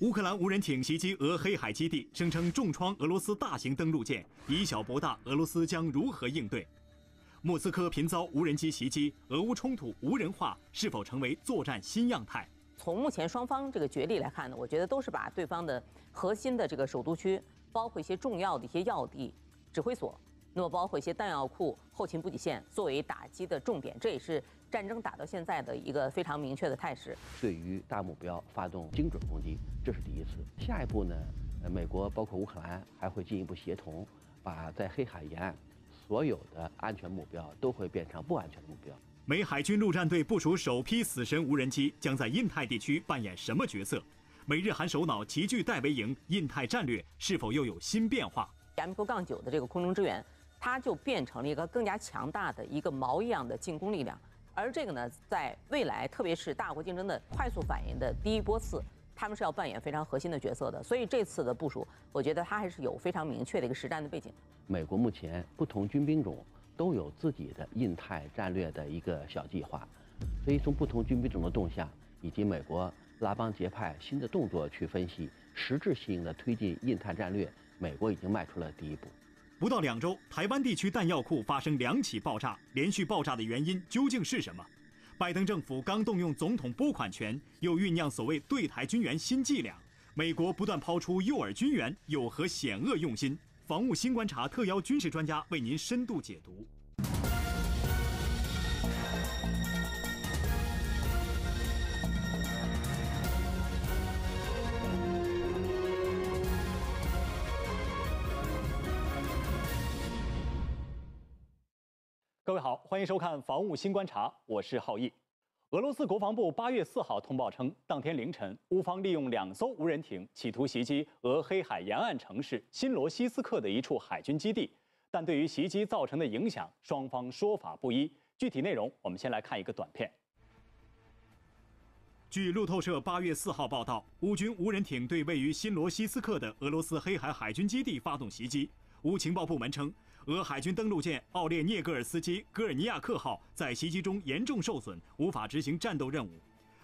乌克兰无人艇袭击俄黑海基地，声称重创俄罗斯大型登陆舰，以小博大，俄罗斯将如何应对？莫斯科频遭无人机袭击，俄乌冲突无人化是否成为作战新样态？从目前双方这个决力来看呢，我觉得都是把对方的核心的这个首都区，包括一些重要的一些要地、指挥所，那么包括一些弹药库、后勤补给线作为打击的重点，这也是。战争打到现在的一个非常明确的态势，对于大目标发动精准攻击，这是第一次。下一步呢，呃，美国包括乌克兰还会进一步协同，把在黑海沿岸所有的安全目标都会变成不安全的目标。美海军陆战队部署首批“死神”无人机，将在印太地区扮演什么角色？美日韩首脑齐聚戴维营，印太战略是否又有新变化？MQ-9 的这个空中支援，它就变成了一个更加强大的一个矛一样的进攻力量。而这个呢，在未来特别是大国竞争的快速反应的第一波次，他们是要扮演非常核心的角色的。所以这次的部署，我觉得它还是有非常明确的一个实战的背景。美国目前不同军兵种都有自己的印太战略的一个小计划，所以从不同军兵种的动向以及美国拉帮结派新的动作去分析，实质性的推进印太战略，美国已经迈出了第一步。不到两周，台湾地区弹药库发生两起爆炸，连续爆炸的原因究竟是什么？拜登政府刚动用总统拨款权，又酝酿所谓对台军援新伎俩，美国不断抛出诱饵军援，有何险恶用心？防务新观察特邀军事专家为您深度解读。各位好，欢迎收看《防务新观察》，我是浩毅。俄罗斯国防部八月四号通报称，当天凌晨，乌方利用两艘无人艇企图袭击俄黑海沿岸城市新罗西斯克的一处海军基地，但对于袭击造成的影响，双方说法不一。具体内容，我们先来看一个短片。据路透社八月四号报道，乌军无人艇对位于新罗西斯克的俄罗斯黑海海军基地发动袭击。乌情报部门称。俄海军登陆舰奥列涅戈尔斯基·戈尔尼亚克号在袭击中严重受损，无法执行战斗任务。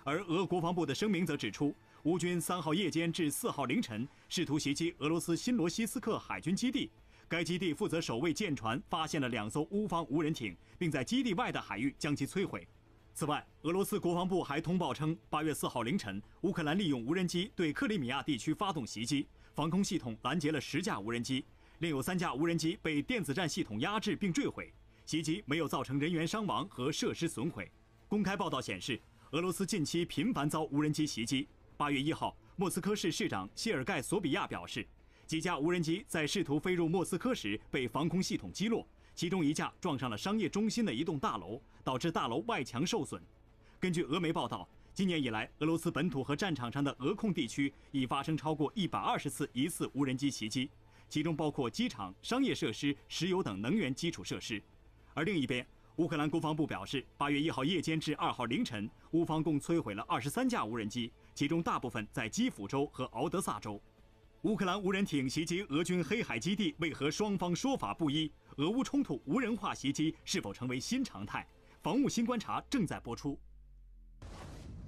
而俄国防部的声明则指出，乌军三号夜间至四号凌晨试图袭击俄罗斯新罗西斯克海军基地，该基地负责守卫舰船，发现了两艘乌方无人艇，并在基地外的海域将其摧毁。此外，俄罗斯国防部还通报称，八月四号凌晨，乌克兰利用无人机对克里米亚地区发动袭击，防空系统拦截了十架无人机。另有三架无人机被电子战系统压制并坠毁，袭击没有造成人员伤亡和设施损毁。公开报道显示，俄罗斯近期频繁遭无人机袭击。八月一号，莫斯科市市长谢尔盖·索比亚表示，几架无人机在试图飞入莫斯科时被防空系统击落，其中一架撞上了商业中心的一栋大楼，导致大楼外墙受损。根据俄媒报道，今年以来，俄罗斯本土和战场上的俄控地区已发生超过一百二十次疑似无人机袭击。其中包括机场、商业设施、石油等能源基础设施。而另一边，乌克兰国防部表示，8月1号夜间至2号凌晨，乌方共摧毁了23架无人机，其中大部分在基辅州和敖德萨州。乌克兰无人艇袭击俄军黑海基地，为何双方说法不一？俄乌冲突无人化袭击是否成为新常态？防务新观察正在播出。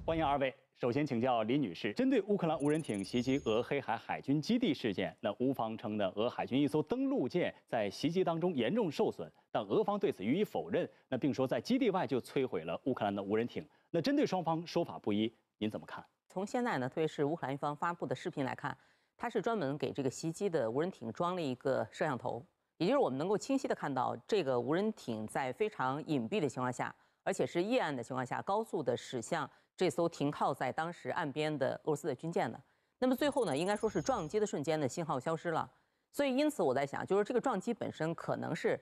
欢迎二位。首先请教李女士，针对乌克兰无人艇袭击俄黑海海军基地事件，那乌方称呢，俄海军一艘登陆舰在袭击当中严重受损，但俄方对此予以否认，那并说在基地外就摧毁了乌克兰的无人艇。那针对双方说法不一，您怎么看？从现在呢，特别是乌克兰一方发布的视频来看，它是专门给这个袭击的无人艇装了一个摄像头，也就是我们能够清晰的看到这个无人艇在非常隐蔽的情况下，而且是夜暗的情况下，高速的驶向。这艘停靠在当时岸边的俄罗斯的军舰的，那么最后呢，应该说是撞击的瞬间呢，信号消失了，所以因此我在想，就是这个撞击本身可能是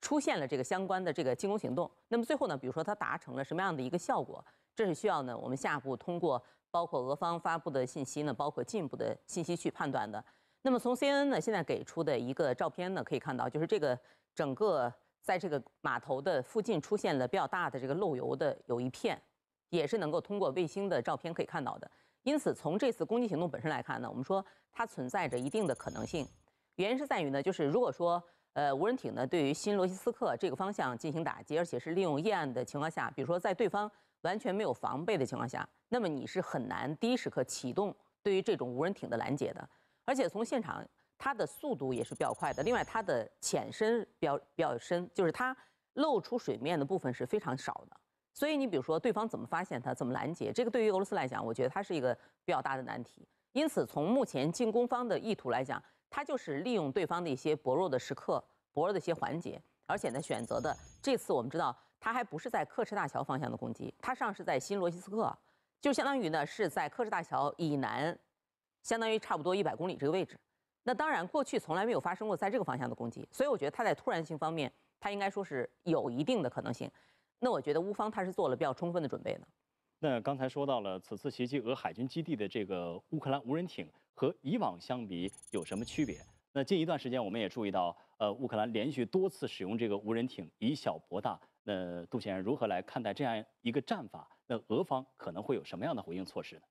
出现了这个相关的这个进攻行动。那么最后呢，比如说它达成了什么样的一个效果，这是需要呢我们下一步通过包括俄方发布的信息呢，包括进一步的信息去判断的。那么从 C n N 呢现在给出的一个照片呢，可以看到就是这个整个在这个码头的附近出现了比较大的这个漏油的有一片。也是能够通过卫星的照片可以看到的，因此从这次攻击行动本身来看呢，我们说它存在着一定的可能性。原因是在于呢，就是如果说呃无人艇呢对于新罗西斯克这个方向进行打击，而且是利用夜暗的情况下，比如说在对方完全没有防备的情况下，那么你是很难第一时刻启动对于这种无人艇的拦截的。而且从现场它的速度也是比较快的，另外它的浅深比较比较深，就是它露出水面的部分是非常少的。所以你比如说，对方怎么发现他，怎么拦截，这个对于俄罗斯来讲，我觉得它是一个比较大的难题。因此，从目前进攻方的意图来讲，它就是利用对方的一些薄弱的时刻、薄弱的一些环节，而且呢，选择的这次我们知道，它还不是在克赤大桥方向的攻击，它上是在新罗西斯克，就相当于呢是在克赤大桥以南，相当于差不多一百公里这个位置。那当然，过去从来没有发生过在这个方向的攻击，所以我觉得它在突然性方面，它应该说是有一定的可能性。那我觉得乌方他是做了比较充分的准备呢。那刚才说到了此次袭击俄海军基地的这个乌克兰无人艇和以往相比有什么区别？那近一段时间我们也注意到，呃，乌克兰连续多次使用这个无人艇以小博大。那杜先生如何来看待这样一个战法？那俄方可能会有什么样的回应措施呢？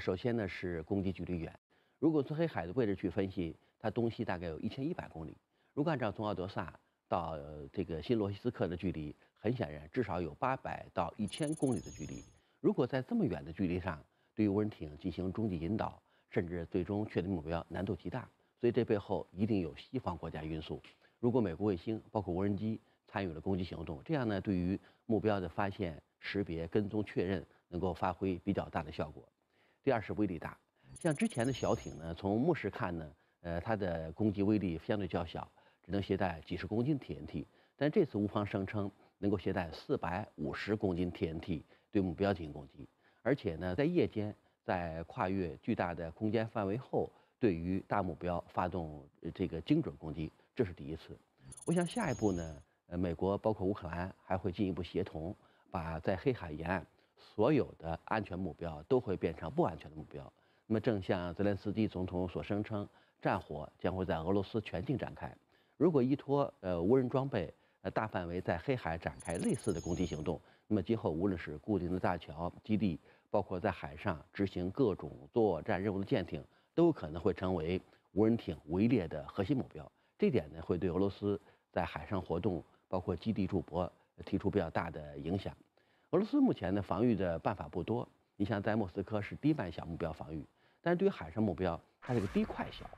首先呢是攻击距离远，如果从黑海的位置去分析，它东西大概有一千一百公里。如果按照从奥德萨。到这个新罗西斯克的距离，很显然至少有八百到一千公里的距离。如果在这么远的距离上，对于无人艇进行中继引导，甚至最终确定目标，难度极大。所以这背后一定有西方国家因素。如果美国卫星包括无人机参与了攻击行动，这样呢，对于目标的发现、识别、跟踪、确认，能够发挥比较大的效果。第二是威力大，像之前的小艇呢，从目视看呢，呃，它的攻击威力相对较小。只能携带几十公斤 TNT，但这次乌方声称能够携带四百五十公斤 TNT 对目标进行攻击，而且呢，在夜间在跨越巨大的空间范围后，对于大目标发动这个精准攻击，这是第一次。我想下一步呢，呃，美国包括乌克兰还会进一步协同，把在黑海沿岸所有的安全目标都会变成不安全的目标。那么，正像泽连斯基总统所声称，战火将会在俄罗斯全境展开。如果依托呃无人装备，呃大范围在黑海展开类似的攻击行动，那么今后无论是固定的大桥、基地，包括在海上执行各种作战任务的舰艇，都可能会成为无人艇围猎的核心目标。这点呢，会对俄罗斯在海上活动，包括基地驻泊，提出比较大的影响。俄罗斯目前的防御的办法不多，你像在莫斯科是低半小目标防御，但是对于海上目标，它是个低快小，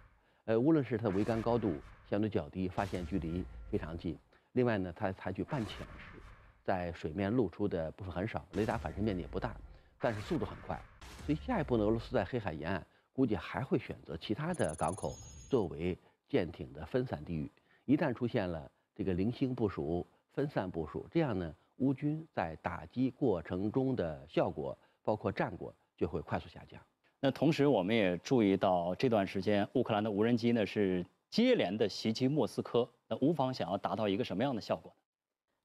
呃，无论是它的桅杆高度。相对较低，发现距离非常近。另外呢，它采取半潜式，在水面露出的部分很少，雷达反射面积也不大，但是速度很快。所以下一步呢，俄罗斯在黑海沿岸估计还会选择其他的港口作为舰艇的分散地域。一旦出现了这个零星部署、分散部署，这样呢，乌军在打击过程中的效果，包括战果，就会快速下降。那同时，我们也注意到这段时间乌克兰的无人机呢是。接连的袭击莫斯科，那乌方想要达到一个什么样的效果呢？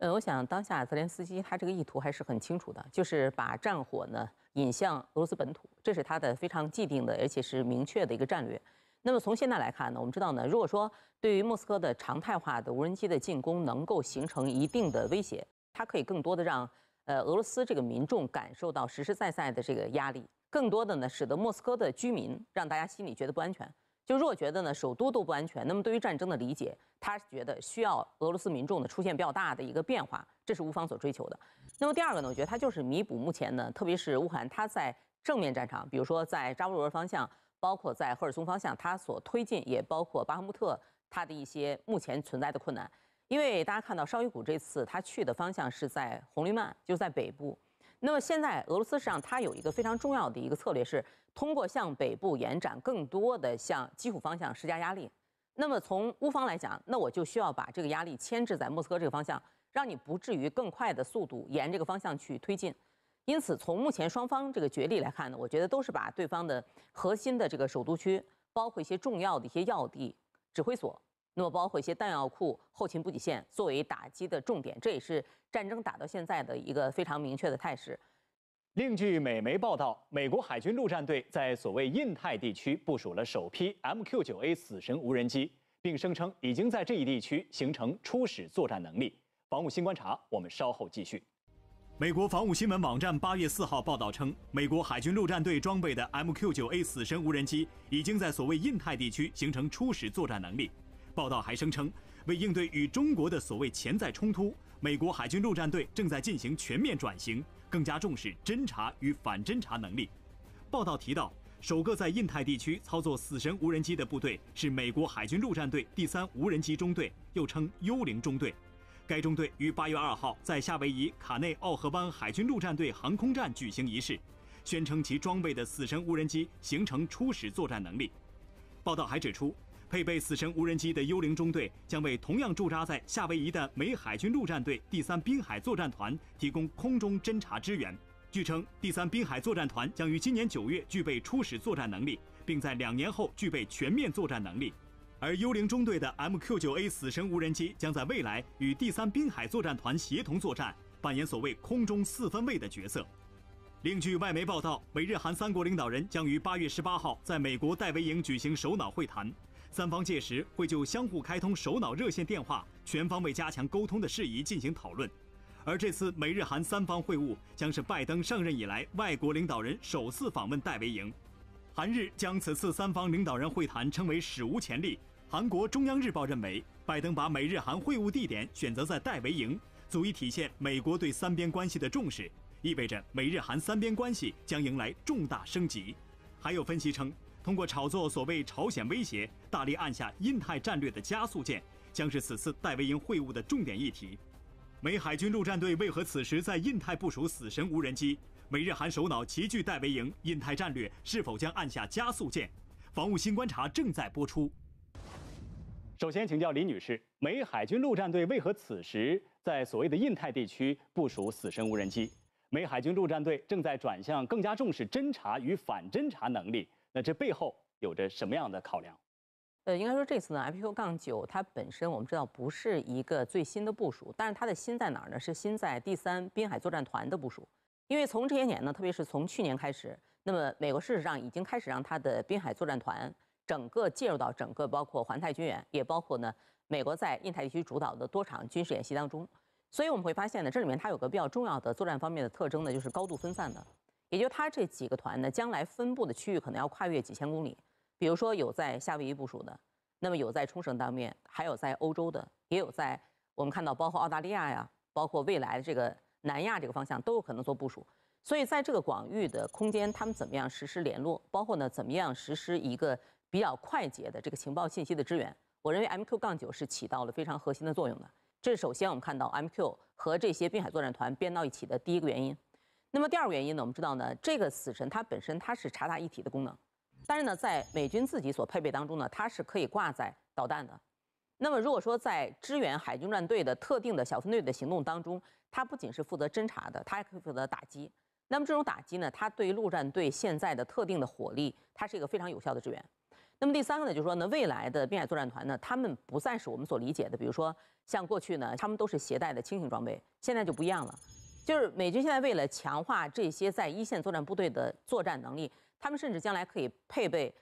呃，我想当下泽连斯基他这个意图还是很清楚的，就是把战火呢引向俄罗斯本土，这是他的非常既定的而且是明确的一个战略。那么从现在来看呢，我们知道呢，如果说对于莫斯科的常态化的无人机的进攻能够形成一定的威胁，它可以更多的让呃俄罗斯这个民众感受到实实在在的这个压力，更多的呢使得莫斯科的居民让大家心里觉得不安全。就若觉得呢首都都不安全，那么对于战争的理解，他觉得需要俄罗斯民众的出现比较大的一个变化，这是乌方所追求的。那么第二个呢，我觉得他就是弥补目前呢，特别是乌克兰他在正面战场，比如说在扎波罗热方向，包括在赫尔松方向，他所推进也包括巴赫穆特，他的一些目前存在的困难。因为大家看到绍伊古这次他去的方向是在红利曼，就是在北部。那么现在俄罗斯实际上他有一个非常重要的一个策略是。通过向北部延展，更多的向基辅方向施加压力。那么从乌方来讲，那我就需要把这个压力牵制在莫斯科这个方向，让你不至于更快的速度沿这个方向去推进。因此，从目前双方这个角力来看呢，我觉得都是把对方的核心的这个首都区，包括一些重要的一些要地、指挥所，那么包括一些弹药库、后勤补给线作为打击的重点。这也是战争打到现在的一个非常明确的态势。另据美媒报道，美国海军陆战队在所谓印太地区部署了首批 MQ-9A“ 死神”无人机，并声称已经在这一地区形成初始作战能力。防务新观察，我们稍后继续。美国防务新闻网站八月四号报道称，美国海军陆战队装备的 MQ-9A“ 死神”无人机已经在所谓印太地区形成初始作战能力。报道还声称，为应对与中国的所谓潜在冲突，美国海军陆战队正在进行全面转型。更加重视侦查与反侦察能力。报道提到，首个在印太地区操作“死神”无人机的部队是美国海军陆战队第三无人机中队，又称“幽灵”中队。该中队于8月2号在夏威夷卡内奥河湾海军陆战队航空站举行仪式，宣称其装备的“死神”无人机形成初始作战能力。报道还指出。配备死神无人机的幽灵中队将为同样驻扎在夏威夷的美海军陆战队第三滨海作战团提供空中侦察支援。据称，第三滨海作战团将于今年九月具备初始作战能力，并在两年后具备全面作战能力。而幽灵中队的 MQ-9A 死神无人机将在未来与第三滨海作战团协同作战，扮演所谓空中四分卫的角色。另据外媒报道，美日韩三国领导人将于八月十八号在美国戴维营举行首脑会谈。三方届时会就相互开通首脑热线电话、全方位加强沟通的事宜进行讨论，而这次美日韩三方会晤将是拜登上任以来外国领导人首次访问戴维营。韩日将此次三方领导人会谈称为史无前例。韩国中央日报认为，拜登把美日韩会晤地点选择在戴维营，足以体现美国对三边关系的重视，意味着美日韩三边关系将迎来重大升级。还有分析称。通过炒作所谓朝鲜威胁，大力按下印太战略的加速键，将是此次戴维营会晤的重点议题。美海军陆战队为何此时在印太部署“死神”无人机？美日韩首脑齐聚戴维营，印太战略是否将按下加速键？防务新观察正在播出。首先请教李女士，美海军陆战队为何此时在所谓的印太地区部署“死神”无人机？美海军陆战队正在转向更加重视侦察与反侦察能力。那这背后有着什么样的考量？呃，应该说这次呢，FQ-9 它本身我们知道不是一个最新的部署，但是它的新在哪儿呢？是新在第三滨海作战团的部署。因为从这些年呢，特别是从去年开始，那么美国事实上已经开始让它的滨海作战团整个介入到整个包括环太军演，也包括呢美国在印太地区主导的多场军事演习当中。所以我们会发现呢，这里面它有个比较重要的作战方面的特征呢，就是高度分散的。也就他这几个团呢，将来分布的区域可能要跨越几千公里，比如说有在夏威夷部署的，那么有在冲绳当面，还有在欧洲的，也有在我们看到包括澳大利亚呀，包括未来的这个南亚这个方向都有可能做部署。所以在这个广域的空间，他们怎么样实施联络，包括呢怎么样实施一个比较快捷的这个情报信息的支援，我认为 MQ- 杠九是起到了非常核心的作用的。这是首先我们看到 MQ 和这些滨海作战团编到一起的第一个原因。那么第二个原因呢，我们知道呢，这个死神它本身它是察打一体的功能，但是呢，在美军自己所配备当中呢，它是可以挂载导弹的。那么如果说在支援海军战队的特定的小分队的行动当中，它不仅是负责侦察的，它还可以负责打击。那么这种打击呢，它对陆战队现在的特定的火力，它是一个非常有效的支援。那么第三个呢，就是说呢，未来的滨海作战团呢，他们不再是我们所理解的，比如说像过去呢，他们都是携带的轻型装备，现在就不一样了。就是美军现在为了强化这些在一线作战部队的作战能力，他们甚至将来可以配备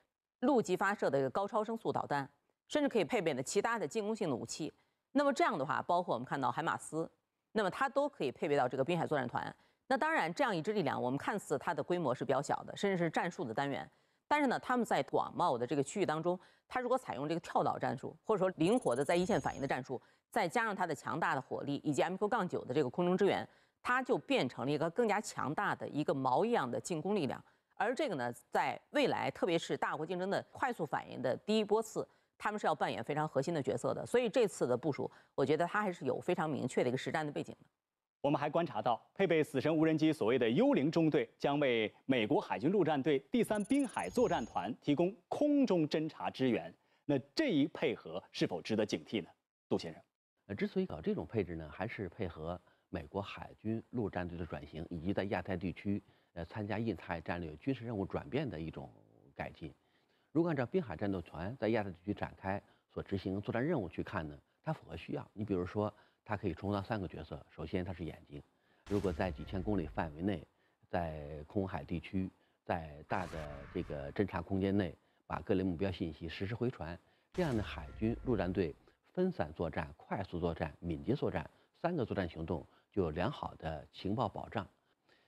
陆基发射的一个高超声速导弹，甚至可以配备的其他的进攻性的武器。那么这样的话，包括我们看到海马斯，那么它都可以配备到这个滨海作战团。那当然，这样一支力量，我们看似它的规模是比较小的，甚至是战术的单元。但是呢，他们在广袤的这个区域当中，它如果采用这个跳岛战术，或者说灵活的在一线反应的战术，再加上它的强大的火力以及 m q 杠九的这个空中支援。它就变成了一个更加强大的一个矛一样的进攻力量，而这个呢，在未来特别是大国竞争的快速反应的第一波次，他们是要扮演非常核心的角色的。所以这次的部署，我觉得它还是有非常明确的一个实战的背景的。我们还观察到，配备“死神”无人机所谓的“幽灵中队”将为美国海军陆战队第三滨海作战团提供空中侦察支援。那这一配合是否值得警惕呢？杜先生，呃，之所以搞这种配置呢，还是配合。美国海军陆战队的转型，以及在亚太地区，呃，参加印太战略军事任务转变的一种改进。如果按照滨海战斗团在亚太地区展开所执行作战任务去看呢，它符合需要。你比如说，它可以充当三个角色：首先，它是眼睛。如果在几千公里范围内，在空海地区，在大的这个侦察空间内，把各类目标信息实时回传，这样的海军陆战队分散作战、快速作战、敏捷作战三个作战行动。就有良好的情报保障。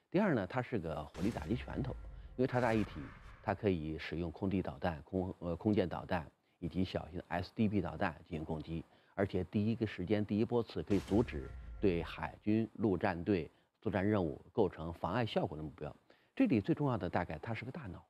第二呢，它是个火力打击拳头，因为它大一体，它可以使用空地导弹、空呃空舰导弹以及小型 SDB 导弹进行攻击，而且第一个时间、第一波次可以阻止对海军陆战队作战任务构成妨碍效果的目标。这里最重要的大概它是个大脑。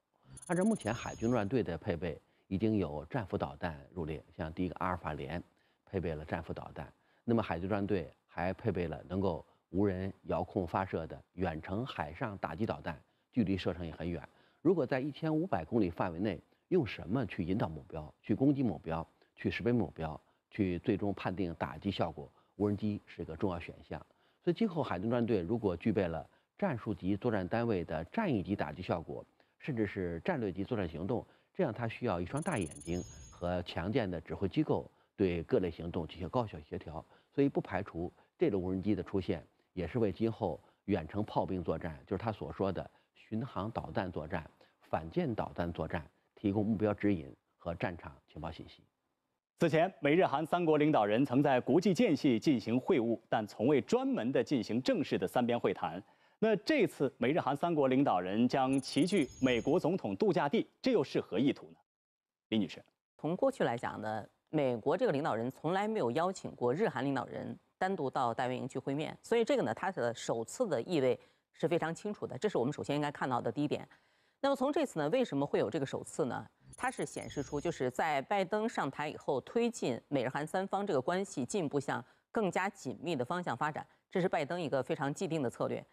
按照目前海军陆战队的配备，已经有战斧导弹入列，像第一个阿尔法连配备了战斧导弹，那么海军陆战队。还配备了能够无人遥控发射的远程海上打击导弹，距离射程也很远。如果在一千五百公里范围内，用什么去引导目标、去攻击目标、去识别目标、去最终判定打击效果？无人机是一个重要选项。所以，今后海军战队如果具备了战术级作战单位的战役级打击效果，甚至是战略级作战行动，这样它需要一双大眼睛和强健的指挥机构对各类行动进行高效协调。所以，不排除。这种无人机的出现，也是为今后远程炮兵作战，就是他所说的巡航导弹作战、反舰导弹作战，提供目标指引和战场情报信息。此前，美日韩三国领导人曾在国际间隙进行会晤，但从未专门的进行正式的三边会谈。那这次美日韩三国领导人将齐聚美国总统度假地，这又是何意图呢？李女士，从过去来讲呢，美国这个领导人从来没有邀请过日韩领导人。单独到大渊营去会面，所以这个呢，它的首次的意味是非常清楚的，这是我们首先应该看到的第一点。那么从这次呢，为什么会有这个首次呢？它是显示出就是在拜登上台以后，推进美日韩三方这个关系进一步向更加紧密的方向发展，这是拜登一个非常既定的策略。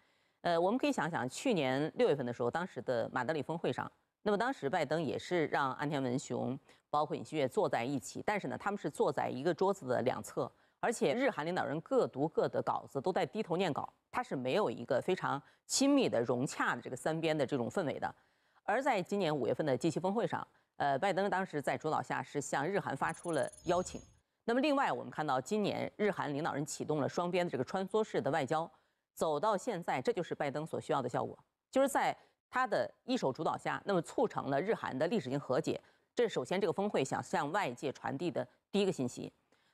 呃，我们可以想想，去年六月份的时候，当时的马德里峰会上，那么当时拜登也是让安田文雄包括尹锡悦坐在一起，但是呢，他们是坐在一个桌子的两侧。而且日韩领导人各读各的稿子，都在低头念稿，他是没有一个非常亲密的融洽的这个三边的这种氛围的。而在今年五月份的 G7 峰会上，呃，拜登当时在主导下是向日韩发出了邀请。那么另外，我们看到今年日韩领导人启动了双边的这个穿梭式的外交，走到现在，这就是拜登所需要的效果，就是在他的一手主导下，那么促成了日韩的历史性和解。这首先这个峰会想向外界传递的第一个信息。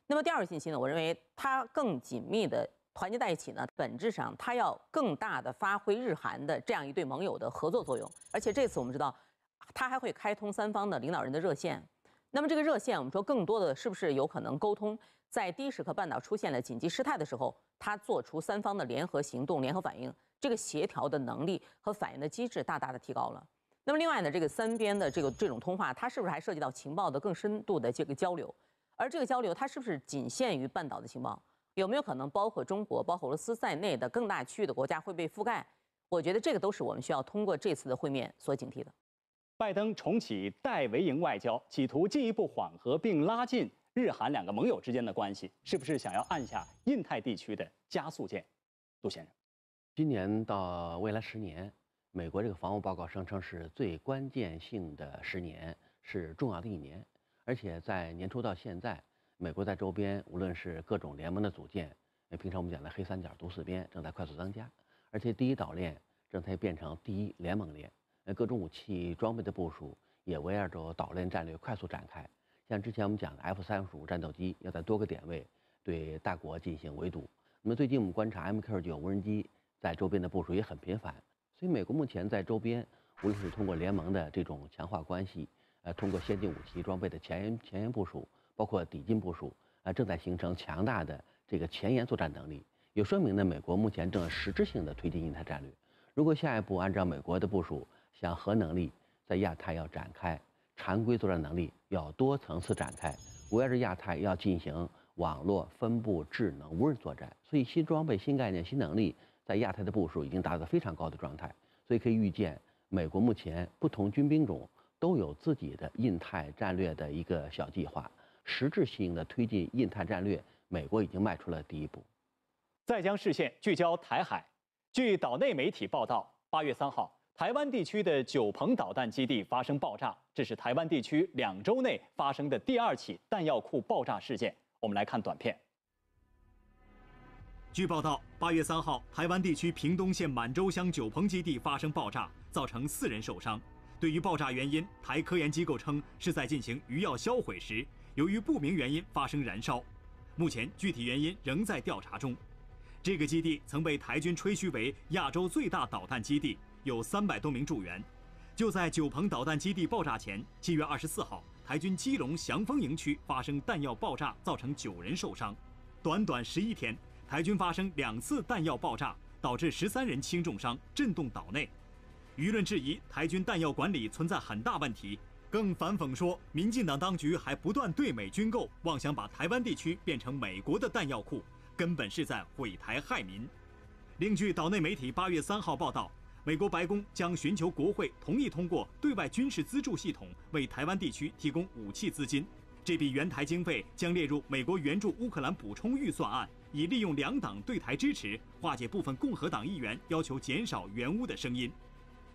那么第二个信息呢？我认为它更紧密的团结在一起呢，本质上它要更大的发挥日韩的这样一对盟友的合作作用。而且这次我们知道，它还会开通三方的领导人的热线。那么这个热线，我们说更多的是不是有可能沟通，在第一时刻半岛出现了紧急事态的时候，它做出三方的联合行动、联合反应，这个协调的能力和反应的机制大大的提高了。那么另外呢，这个三边的这个这种通话，它是不是还涉及到情报的更深度的这个交流？而这个交流，它是不是仅限于半岛的情报？有没有可能包括中国、包括俄罗斯在内的更大区域的国家会被覆盖？我觉得这个都是我们需要通过这次的会面所警惕的。拜登重启戴维营外交，企图进一步缓和并拉近日韩两个盟友之间的关系，是不是想要按下印太地区的加速键？杜先生，今年到未来十年，美国这个防务报告声称是最关键性的十年，是重要的一年。而且在年初到现在，美国在周边无论是各种联盟的组建，那平常我们讲的黑三角、毒四边正在快速增加，而且第一岛链正在变成第一联盟链，那各种武器装备的部署也围绕着岛链战略快速展开。像之前我们讲的 F 三十五战斗机要在多个点位对大国进行围堵，那么最近我们观察 MQ 九无人机在周边的部署也很频繁，所以美国目前在周边无论是通过联盟的这种强化关系。呃，通过先进武器装备的前沿前沿部署，包括抵近部署，呃，正在形成强大的这个前沿作战能力，也说明呢，美国目前正实质性的推进印太战略。如果下一步按照美国的部署，想核能力在亚太要展开，常规作战能力要多层次展开，围绕着亚太要进行网络分布智能无人作战，所以新装备、新概念、新能力在亚太的部署已经达到非常高的状态，所以可以预见，美国目前不同军兵种。都有自己的印太战略的一个小计划，实质性的推进印太战略，美国已经迈出了第一步。再将视线聚焦台海，据岛内媒体报道，八月三号，台湾地区的九鹏导弹基地发生爆炸，这是台湾地区两周内发生的第二起弹药库爆炸事件。我们来看短片。据报道，八月三号，台湾地区屏东县满洲乡九鹏基地发生爆炸，造成四人受伤。对于爆炸原因，台科研机构称是在进行鱼药销毁时，由于不明原因发生燃烧。目前具体原因仍在调查中。这个基地曾被台军吹嘘为亚洲最大导弹基地，有三百多名驻员。就在九鹏导弹基地爆炸前，七月二十四号，台军基隆祥丰营区发生弹药爆炸，造成九人受伤。短短十一天，台军发生两次弹药爆炸，导致十三人轻重伤，震动岛内。舆论质疑台军弹药管理存在很大问题，更反讽说，民进党当局还不断对美军购，妄想把台湾地区变成美国的弹药库，根本是在毁台害民。另据岛内媒体八月三号报道，美国白宫将寻求国会同意通过对外军事资助系统，为台湾地区提供武器资金。这笔援台经费将列入美国援助乌克兰补充预算案，以利用两党对台支持，化解部分共和党议员要求减少援乌的声音。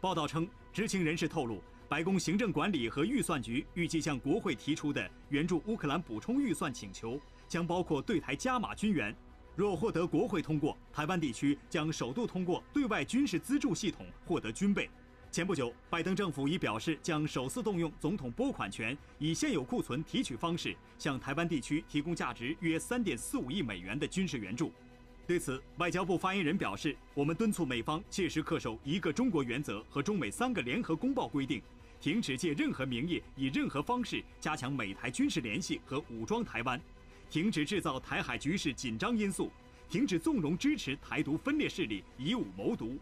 报道称，知情人士透露，白宫行政管理和预算局预计向国会提出的援助乌克兰补充预算请求将包括对台加码军援。若获得国会通过，台湾地区将首度通过对外军事资助系统获得军备。前不久，拜登政府已表示将首次动用总统拨款权，以现有库存提取方式向台湾地区提供价值约三点四五亿美元的军事援助。对此，外交部发言人表示，我们敦促美方切实恪守一个中国原则和中美三个联合公报规定，停止借任何名义以任何方式加强美台军事联系和武装台湾，停止制造台海局势紧张因素，停止纵容支持台独分裂势力以武谋独。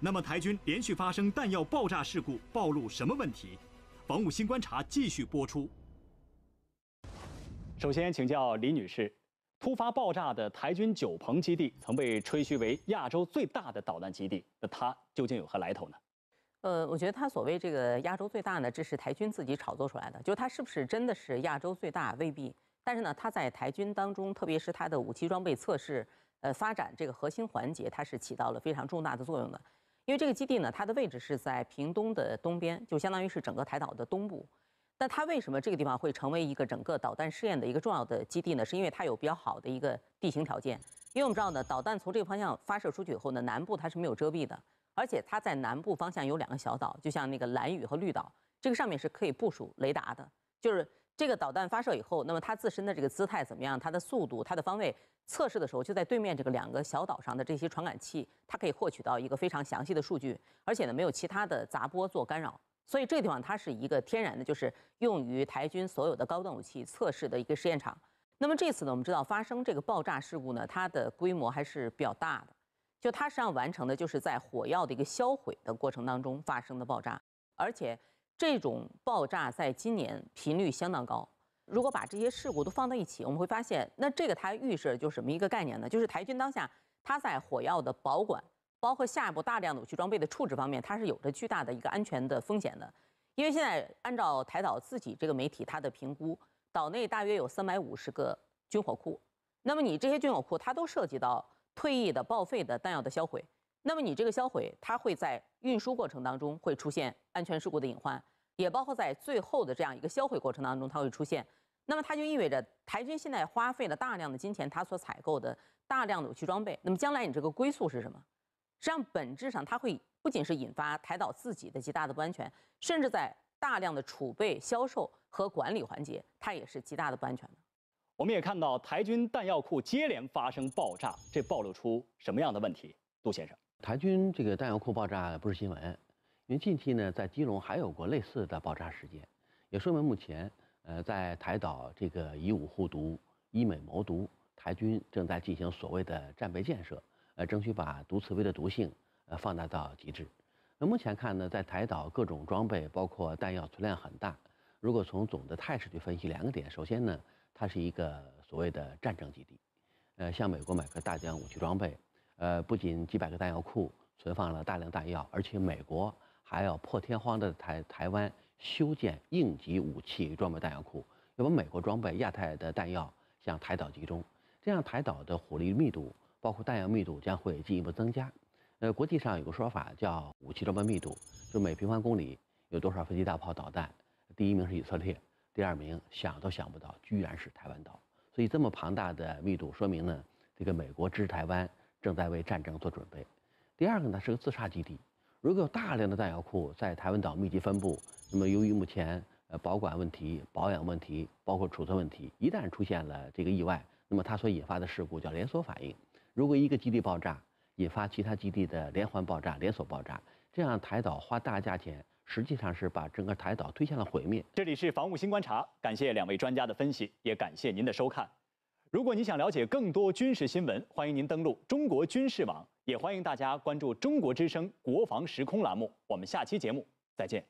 那么，台军连续发生弹药爆炸事故，暴露什么问题？防务新观察继续播出。首先，请教李女士。突发爆炸的台军九鹏基地，曾被吹嘘为亚洲最大的导弹基地。那它究竟有何来头呢？呃，我觉得它所谓这个亚洲最大呢，这是台军自己炒作出来的。就它是不是真的是亚洲最大，未必。但是呢，它在台军当中，特别是它的武器装备测试、呃发展这个核心环节，它是起到了非常重大的作用的。因为这个基地呢，它的位置是在屏东的东边，就相当于是整个台岛的东部。那它为什么这个地方会成为一个整个导弹试验的一个重要的基地呢？是因为它有比较好的一个地形条件。因为我们知道呢，导弹从这个方向发射出去以后呢，南部它是没有遮蔽的，而且它在南部方向有两个小岛，就像那个蓝屿和绿岛，这个上面是可以部署雷达的。就是这个导弹发射以后，那么它自身的这个姿态怎么样，它的速度、它的方位测试的时候，就在对面这个两个小岛上的这些传感器，它可以获取到一个非常详细的数据，而且呢，没有其他的杂波做干扰。所以这个地方它是一个天然的，就是用于台军所有的高端武器测试的一个试验场。那么这次呢，我们知道发生这个爆炸事故呢，它的规模还是比较大的。就它实际上完成的就是在火药的一个销毁的过程当中发生的爆炸，而且这种爆炸在今年频率相当高。如果把这些事故都放到一起，我们会发现，那这个它预示就什么一个概念呢？就是台军当下它在火药的保管。包括下一步大量的武器装备的处置方面，它是有着巨大的一个安全的风险的。因为现在按照台岛自己这个媒体它的评估，岛内大约有三百五十个军火库。那么你这些军火库，它都涉及到退役的、报废的弹药的销毁。那么你这个销毁，它会在运输过程当中会出现安全事故的隐患，也包括在最后的这样一个销毁过程当中，它会出现。那么它就意味着台军现在花费了大量的金钱，它所采购的大量的武器装备，那么将来你这个归宿是什么？实际上，本质上它会不仅是引发台岛自己的极大的不安全，甚至在大量的储备、销售和管理环节，它也是极大的不安全的。我们也看到台军弹药库接连发生爆炸，这暴露出什么样的问题？杜先生，台军这个弹药库爆炸不是新闻，因为近期呢，在基隆还有过类似的爆炸事件，也说明目前，呃，在台岛这个以武护毒、以美谋独，台军正在进行所谓的战备建设。呃，争取把毒刺猬的毒性，呃，放大到极致。那目前看呢，在台岛各种装备，包括弹药存量很大。如果从总的态势去分析，两个点，首先呢，它是一个所谓的战争基地。呃，向美国买个大量武器装备，呃，不仅几百个弹药库存放了大量弹药，而且美国还要破天荒的台台湾修建应急武器装备弹药库，要把美国装备亚太的弹药向台岛集中，这样台岛的火力密度。包括弹药密度将会进一步增加。呃，国际上有个说法叫武器装备密度，就每平方公里有多少飞机、大炮、导弹。第一名是以色列，第二名想都想不到，居然是台湾岛。所以这么庞大的密度，说明呢，这个美国支持台湾正在为战争做准备。第二个呢是个自杀基地，如果有大量的弹药库在台湾岛密集分布，那么由于目前呃保管问题、保养问题、包括储存问题，一旦出现了这个意外，那么它所引发的事故叫连锁反应。如果一个基地爆炸，引发其他基地的连环爆炸、连锁爆炸，这样台岛花大价钱，实际上是把整个台岛推向了毁灭。这里是防务新观察，感谢两位专家的分析，也感谢您的收看。如果你想了解更多军事新闻，欢迎您登录中国军事网，也欢迎大家关注中国之声国防时空栏目。我们下期节目再见。